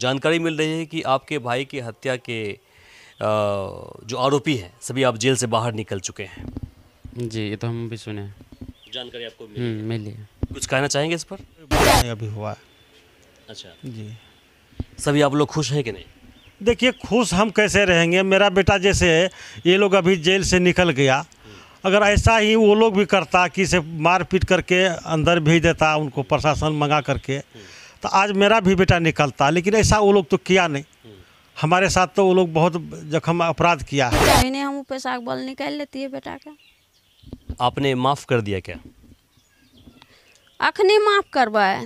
जानकारी मिल रही है कि आपके भाई की हत्या के जो आरोपी हैं सभी आप जेल से बाहर निकल चुके हैं जी ये तो हम भी सुने जानकारी आपको हम्म, मिली है कुछ कहना चाहेंगे इस पर अभी हुआ अच्छा जी सभी आप लोग खुश हैं कि नहीं देखिए खुश हम कैसे रहेंगे मेरा बेटा जैसे है ये लोग अभी जेल से निकल गया अगर ऐसा ही वो लोग भी करता कि इसे मार पीट करके अंदर भेज देता उनको प्रशासन मंगा करके तो आज मेरा भी बेटा निकलता लेकिन ऐसा वो लोग तो किया नहीं हमारे साथ तो वो लोग बहुत जख्म अपराध किया है महीने हम पैसाक बल निकाल लेती है बेटा का आपने माफ़ कर दिया क्या अखनी माफ़ करवाए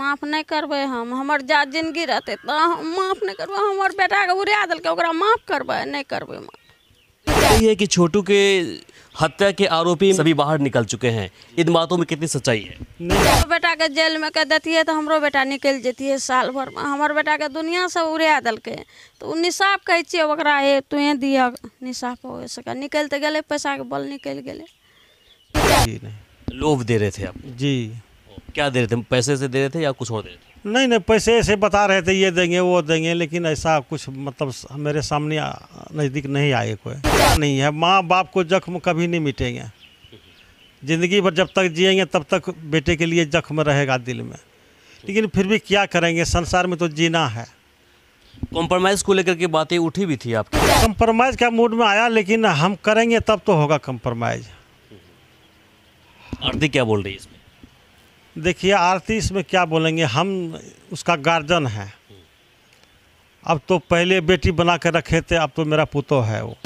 माफ़ नहीं करवाए हम हमार जा जिंदगी रहते तो माफ़ नहीं करवाए हमारे बेटा का उड़ा दल के माफ़ करवाए नहीं करवाए माफ़ सही है कि छोटू के हत्या के आरोपी सभी बाहर निकल चुके हैं इन बातों में कितनी सच्चाई है बेटा के जेल में कह देती है तो हमारो बेटा निकल जाती है साल भर में हमारे बेटा के दुनिया से उड़ा दल के तो निशाफ कहे छे वकरा हे तुहे दिया निसाफ हो सका निकल तो गए पैसा के बल निकल गए लोभ दे रहे थे आप जी क्या दे रहे थे पैसे से दे रहे थे या कुछ और दे रहे थे नहीं नहीं पैसे ऐसे बता रहे थे ये देंगे वो देंगे लेकिन ऐसा कुछ मतलब मेरे सामने नज़दीक नहीं आए कोई नहीं है माँ बाप को जख्म कभी नहीं मिटेंगे ज़िंदगी भर जब तक जिएंगे तब तक बेटे के लिए जख्म रहेगा दिल में लेकिन फिर भी क्या करेंगे संसार में तो जीना है कॉम्प्रोमाइज़ को लेकर के बातें उठी भी थी आपकी कॉम्प्रोमाइज़ का मूड में आया लेकिन हम करेंगे तब तो होगा कॉम्प्रोमाइज़ आरती क्या बोल रही है देखिए आरती इसमें क्या बोलेंगे हम उसका गार्जियन है अब तो पहले बेटी बना कर रखे थे अब तो मेरा पुतो है वो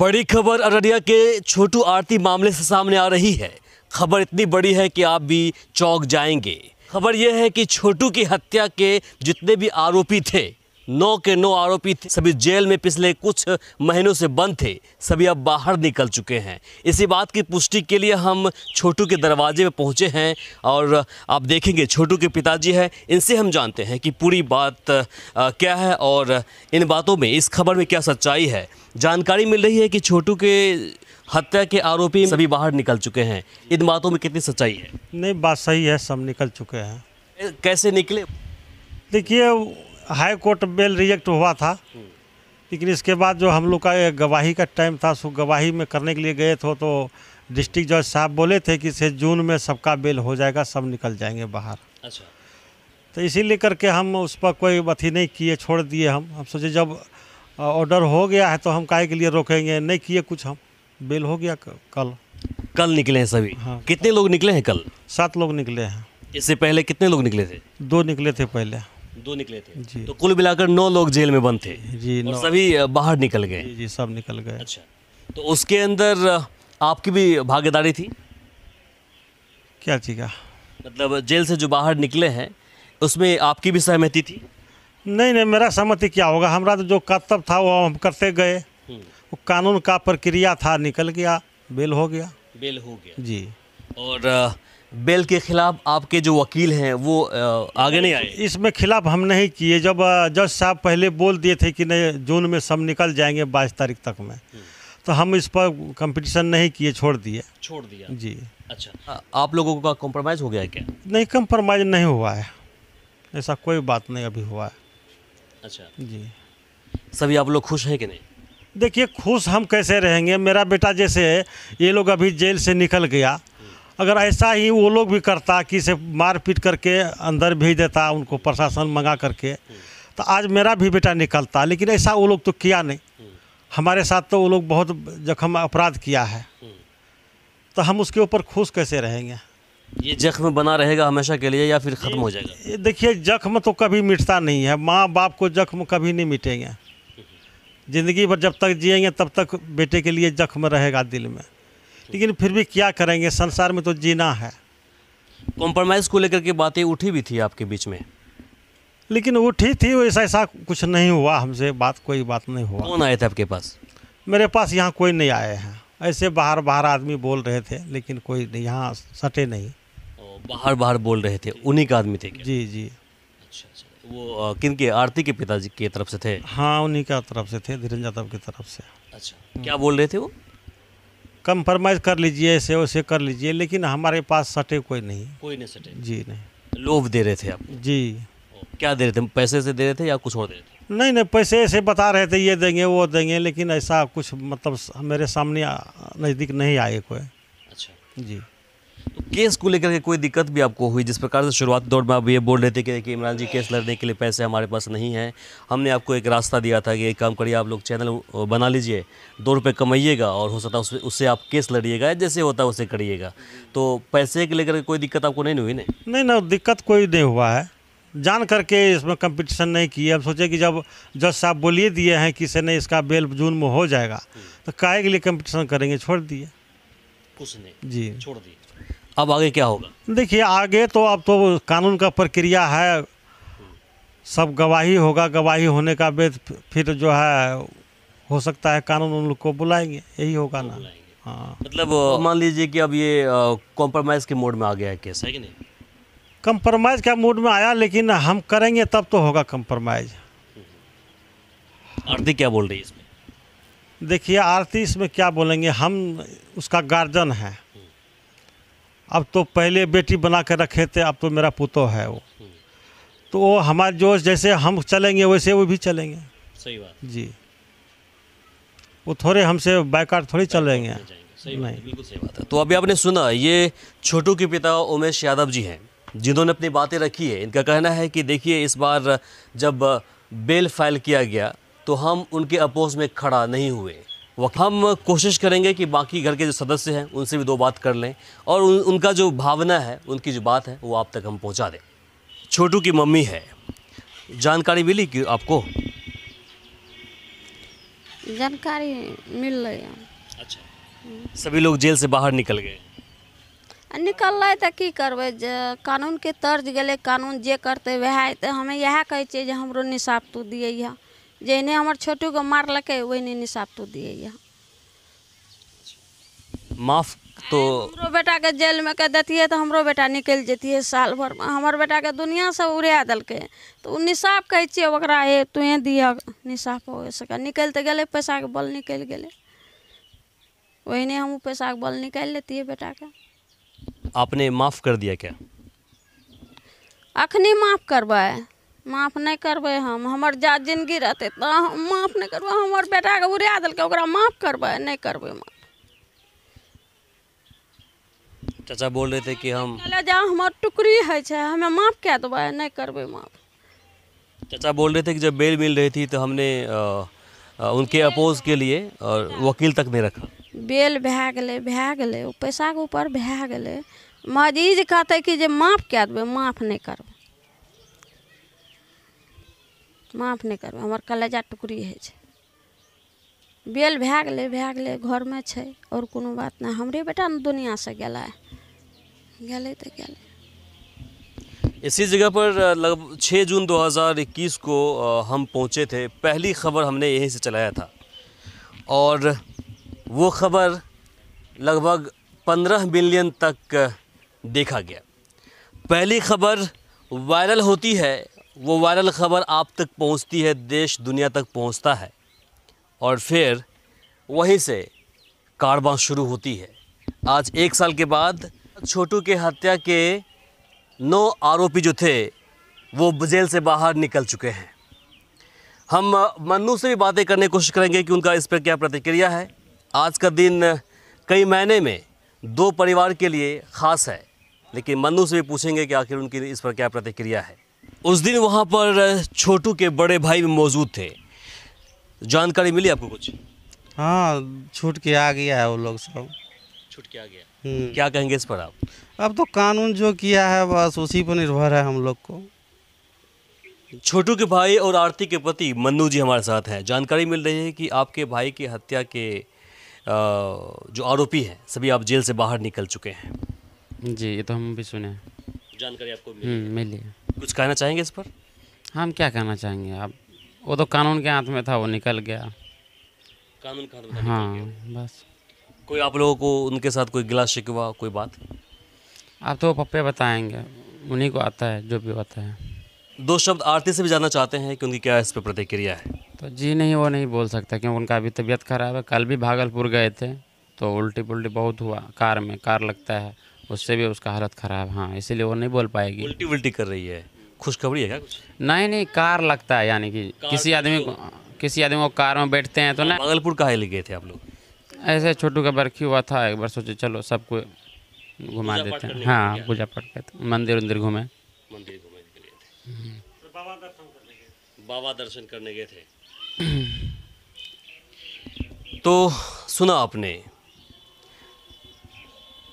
बड़ी खबर अररिया के छोटू आरती मामले से सामने आ रही है खबर इतनी बड़ी है कि आप भी चौक जाएंगे खबर यह है कि छोटू की हत्या के जितने भी आरोपी थे नौ के नौ आरोपी सभी जेल में पिछले कुछ महीनों से बंद थे सभी अब बाहर निकल चुके हैं इसी बात की पुष्टि के लिए हम छोटू के दरवाजे में पहुंचे हैं और आप देखेंगे छोटू के पिताजी हैं इनसे हम जानते हैं कि पूरी बात क्या है और इन बातों में इस खबर में क्या सच्चाई है जानकारी मिल रही है कि छोटू के हत्या के आरोपी सभी बाहर निकल चुके हैं इन बातों में कितनी सच्चाई है नहीं बात सही है सब निकल चुके हैं कैसे निकले देखिए हाई कोर्ट बेल रिजेक्ट हुआ था लेकिन इसके बाद जो हम लोग का गवाही का टाइम था सो गवाही में करने के लिए गए थे तो डिस्ट्रिक्ट जज साहब बोले थे कि से जून में सबका बेल हो जाएगा सब निकल जाएंगे बाहर अच्छा तो इसीलिए करके हम उस पर कोई अथी नहीं किए छोड़ दिए हम हम सोचे जब ऑर्डर हो गया है तो हम काय के लिए रोकेंगे नहीं किए कुछ हम बेल हो गया कल कल निकले हैं सभी हाँ कितने लोग निकले हैं कल सात लोग निकले हैं इससे पहले कितने लोग निकले थे दो निकले थे पहले दो निकले थे जी। तो कुल मिलाकर नौ लोग जेल में बंद थे जी और सभी बाहर निकल गए जी, जी सब निकल गए अच्छा तो उसके अंदर आपकी भी भागीदारी थी क्या चीज़ मतलब जेल से जो बाहर निकले हैं उसमें आपकी भी सहमति थी नहीं नहीं मेरा सहमति क्या होगा हमारा तो जो कर्तव्य था वो हम करते गए हम्म। वो कानून का प्रक्रिया था निकल गया बेल हो गया बेल हो गया जी और बेल के खिलाफ आपके जो वकील हैं वो आगे नहीं आए इसमें खिलाफ हम नहीं किए जब जज साहब पहले बोल दिए थे कि नहीं जून में सब निकल जाएंगे बाईस तारीख तक में तो हम इस पर कंपटीशन नहीं किए छोड़ दिए छोड़ दिया जी अच्छा आ, आप लोगों का कॉम्प्रोमाइज़ हो गया है क्या नहीं कॉम्प्रोमाइज़ नहीं हुआ है ऐसा कोई बात नहीं अभी हुआ है अच्छा जी सभी आप लोग खुश हैं कि नहीं देखिए खुश हम कैसे रहेंगे मेरा बेटा जैसे ये लोग अभी जेल से निकल गया अगर ऐसा ही वो लोग भी करता कि इसे मार पीट करके अंदर भेज देता उनको प्रशासन मंगा करके तो आज मेरा भी बेटा निकलता लेकिन ऐसा वो लोग तो किया नहीं हमारे साथ तो वो लोग बहुत जख्म अपराध किया है तो हम उसके ऊपर खुश कैसे रहेंगे ये जख्म बना रहेगा हमेशा के लिए या फिर ख़त्म हो जाएगा देखिए जख्म तो कभी मिटता नहीं है माँ बाप को जख्म कभी नहीं मिटेंगे ज़िंदगी भर जब तक जिएंगे तब तक बेटे के लिए जख्म रहेगा दिल में लेकिन फिर भी क्या करेंगे संसार में तो जीना है कॉम्प्रोमाइज़ को लेकर के बातें उठी भी थी आपके बीच में लेकिन उठी थी ऐसा ऐसा कुछ नहीं हुआ हमसे बात कोई बात नहीं हुआ कौन आए थे आपके पास मेरे पास यहाँ कोई नहीं आए हैं ऐसे बाहर बाहर आदमी बोल रहे थे लेकिन कोई यहाँ सटे नहीं बाहर बाहर बोल रहे थे उन्हीं का आदमी थे क्या? जी जी अच्छा अच्छा वो किन के आरती के पिताजी की तरफ से थे हाँ उन्हीं का तरफ से थे धीरेन्द्र यादव की तरफ से अच्छा क्या बोल रहे थे वो कंप्रोमाइज़ कर लीजिए ऐसे वैसे कर लीजिए लेकिन हमारे पास सटे कोई नहीं कोई नहीं सटे जी नहीं लोभ दे रहे थे आप जी क्या दे रहे थे पैसे से दे रहे थे या कुछ और दे रहे थे नहीं नहीं पैसे ऐसे बता रहे थे ये देंगे वो देंगे लेकिन ऐसा कुछ मतलब मेरे सामने नज़दीक नहीं आए कोई अच्छा जी तो केस को लेकर के कोई दिक्कत भी आपको हुई जिस प्रकार से शुरुआती दौर में आप ये बोल रहे थे कि देखिए इमरान जी केस लड़ने के लिए पैसे हमारे पास नहीं हैं हमने आपको एक रास्ता दिया था कि एक काम करिए आप लोग चैनल बना लीजिए दो रुपये कमाइएगा और हो सकता है उससे आप केस लड़िएगा जैसे होता है उसे करिएगा तो पैसे के लेकर कोई दिक्कत आपको नहीं हुई नहीं नहीं ना दिक्कत कोई नहीं हुआ है जान करके इसमें कंपटीशन नहीं किए अब सोचे कि जब जज साहब बोलिए दिए हैं कि से नहीं इसका बेल जून में हो जाएगा तो काहे के लिए कंपटीशन करेंगे छोड़ दिए कुछ नहीं जी छोड़ दिए अब आगे क्या होगा देखिए आगे तो अब तो कानून का प्रक्रिया है सब गवाही होगा गवाही होने का बेद फिर जो है हो सकता है कानून उन लोग को बुलाएंगे यही होगा ना हाँ मतलब तो मान लीजिए कि अब ये कॉम्प्रोमाइज़ के मोड में आ गया है केस है कि नहीं कम्प्रोमाइज़ का मूड में आया लेकिन हम करेंगे तब तो होगा कम्प्रोमाइज आरती क्या बोल रही है इसमें देखिए आरती इसमें क्या बोलेंगे हम उसका गार्जन है अब तो पहले बेटी बना कर रखे थे अब तो मेरा पुतो है वो तो वो हमारे जो जैसे हम चलेंगे वैसे वो भी चलेंगे सही बात जी वो थोड़े हमसे बैकार थोड़ी चलेंगे सही नहीं बिल्कुल सही बात है तो अभी आपने सुना ये छोटू के पिता उमेश यादव जी हैं जिन्होंने अपनी बातें रखी है इनका कहना है कि देखिए इस बार जब बेल फाइल किया गया तो हम उनके अपोज में खड़ा नहीं हुए हम कोशिश करेंगे कि बाकी घर के जो सदस्य हैं उनसे भी दो बात कर लें और उन, उनका जो भावना है उनकी जो बात है वो आप तक हम पहुंचा दें छोटू की मम्मी है जानकारी मिली कि आपको जानकारी मिल रही है अच्छा सभी लोग जेल से बाहर निकल गए निकल रहे तो की करब कानून के तर्ज गए कानून जे करते वह हमें यह कहे हम हमरो निशाब तो दिए है जेने हमार छोटू को मार लके वही निशाप तो दिए या माफ तो हमरो बेटा के जेल में के देतिए तो हमरो बेटा निकल जतिए साल भर में हमार बेटा के दुनिया से उड़ा दलके तो निशाप कहे छे ओकरा हे तुए दिया निशाप हो सके निकल तो गए पैसा के बल निकल गए वहीने हम पैसा के बल निकाल लेती है बेटा का आपने माफ़ कर दिया क्या अखनी माफ़ करवाए माफ नहीं करबे हम हमर जा जिंदगी रहते तो हम माफ नहीं करबे हमर बेटा के उड़ा दिल्क ओकरा माफ करबे नहीं करबे चाचा बोल रहे थे कि हम चले जाओ हमार टुकड़ी है छे हमें माफ कह देबे नहीं करबे माफ चाचा बोल रहे थे कि जब बेल मिल रही थी तो हमने आ, आ, उनके अपोज के लिए और वकील तक नहीं रखा बेल भै गए भै गए पैसा के ऊपर भै गए मजीज कहते कि जे माफ कह देबे माफ नहीं करबे माफ नहीं करब हमार कलेजा टुकड़ी हो बेल बेल भए गेलै भए घर में छे और कोनो बात नहीं हमरे बेटा दुनिया से गेलै गेलै तो इसी जगह पर लगभग छः जून 2021 को हम पहुंचे थे पहली खबर हमने यहीं से चलाया था और वो खबर लगभग 15 मिलियन तक देखा गया पहली खबर वायरल होती है वो वायरल ख़बर आप तक पहुंचती है देश दुनिया तक पहुंचता है और फिर वहीं से कारबा शुरू होती है आज एक साल के बाद छोटू के हत्या के नौ आरोपी जो थे वो जेल से बाहर निकल चुके हैं हम मन्नू से भी बातें करने की कोशिश करेंगे कि उनका इस पर क्या प्रतिक्रिया है आज का दिन कई महीने में दो परिवार के लिए ख़ास है लेकिन मन्नू से भी पूछेंगे कि आखिर उनकी इस पर क्या प्रतिक्रिया है उस दिन वहाँ पर छोटू के बड़े भाई भी मौजूद थे जानकारी मिली आपको कुछ हाँ छूट के आ गया है वो लोग सब छूट के आ गया हम्म। क्या कहेंगे इस पर आप अब तो कानून जो किया है बस उसी पर निर्भर है हम लोग को छोटू के भाई और आरती के पति मन्नू जी हमारे साथ हैं जानकारी मिल रही है कि आपके भाई की हत्या के जो आरोपी हैं सभी आप जेल से बाहर निकल चुके हैं जी ये तो हम भी सुने जानकारी आपको मिली हम्म, मिली कुछ कहना चाहेंगे इस पर हम क्या कहना चाहेंगे आप वो तो कानून के हाथ में था वो निकल गया कानून के हाथ में हाँ बस कोई आप लोगों को उनके साथ कोई गिला शिकवा कोई बात आप तो वो पप्पे बताएंगे उन्हीं को आता है जो भी आता है दो शब्द आरती से भी जानना चाहते हैं कि उनकी क्या इस पर प्रतिक्रिया है तो जी नहीं वो नहीं बोल सकता क्योंकि उनका अभी तबीयत खराब है कल भी भागलपुर गए थे तो उल्टी पुल्टी बहुत हुआ कार में कार लगता है उससे भी उसका हालत ख़राब हाँ इसीलिए वो नहीं बोल पाएगी उल्टी उल्टी कर रही है खुशखबरी है क्या कुछ नहीं नहीं कार लगता है यानी कि किसी तो आदमी को किसी आदमी को कार में बैठते हैं तो ना भागलपुर कहा ले गए थे आप लोग ऐसे छोटू का बर्खी हुआ था एक बार सोचे चलो सबको घुमा देते हैं हाँ पूजा पाठ करते मंदिर उंदिर घूमे मंदिर हम्म। बाबा दर्शन करने गए थे तो सुना आपने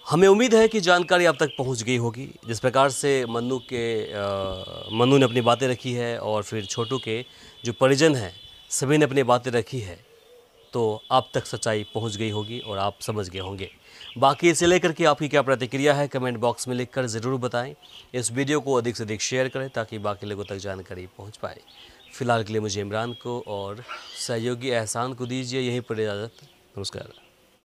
हमें उम्मीद है कि जानकारी आप तक पहुंच गई होगी जिस प्रकार से मनु के मनु ने अपनी बातें रखी है और फिर छोटू के जो परिजन हैं सभी ने अपनी बातें रखी है तो आप तक सच्चाई पहुंच गई होगी और आप समझ गए होंगे बाकी इसे लेकर के आपकी क्या प्रतिक्रिया है कमेंट बॉक्स में लिखकर ज़रूर बताएं इस वीडियो को अधिक से अधिक शेयर करें ताकि बाकी लोगों तक जानकारी पहुंच पाए फ़िलहाल के लिए मुझे इमरान को और सहयोगी एहसान को दीजिए यहीं पर इजाज़त नमस्कार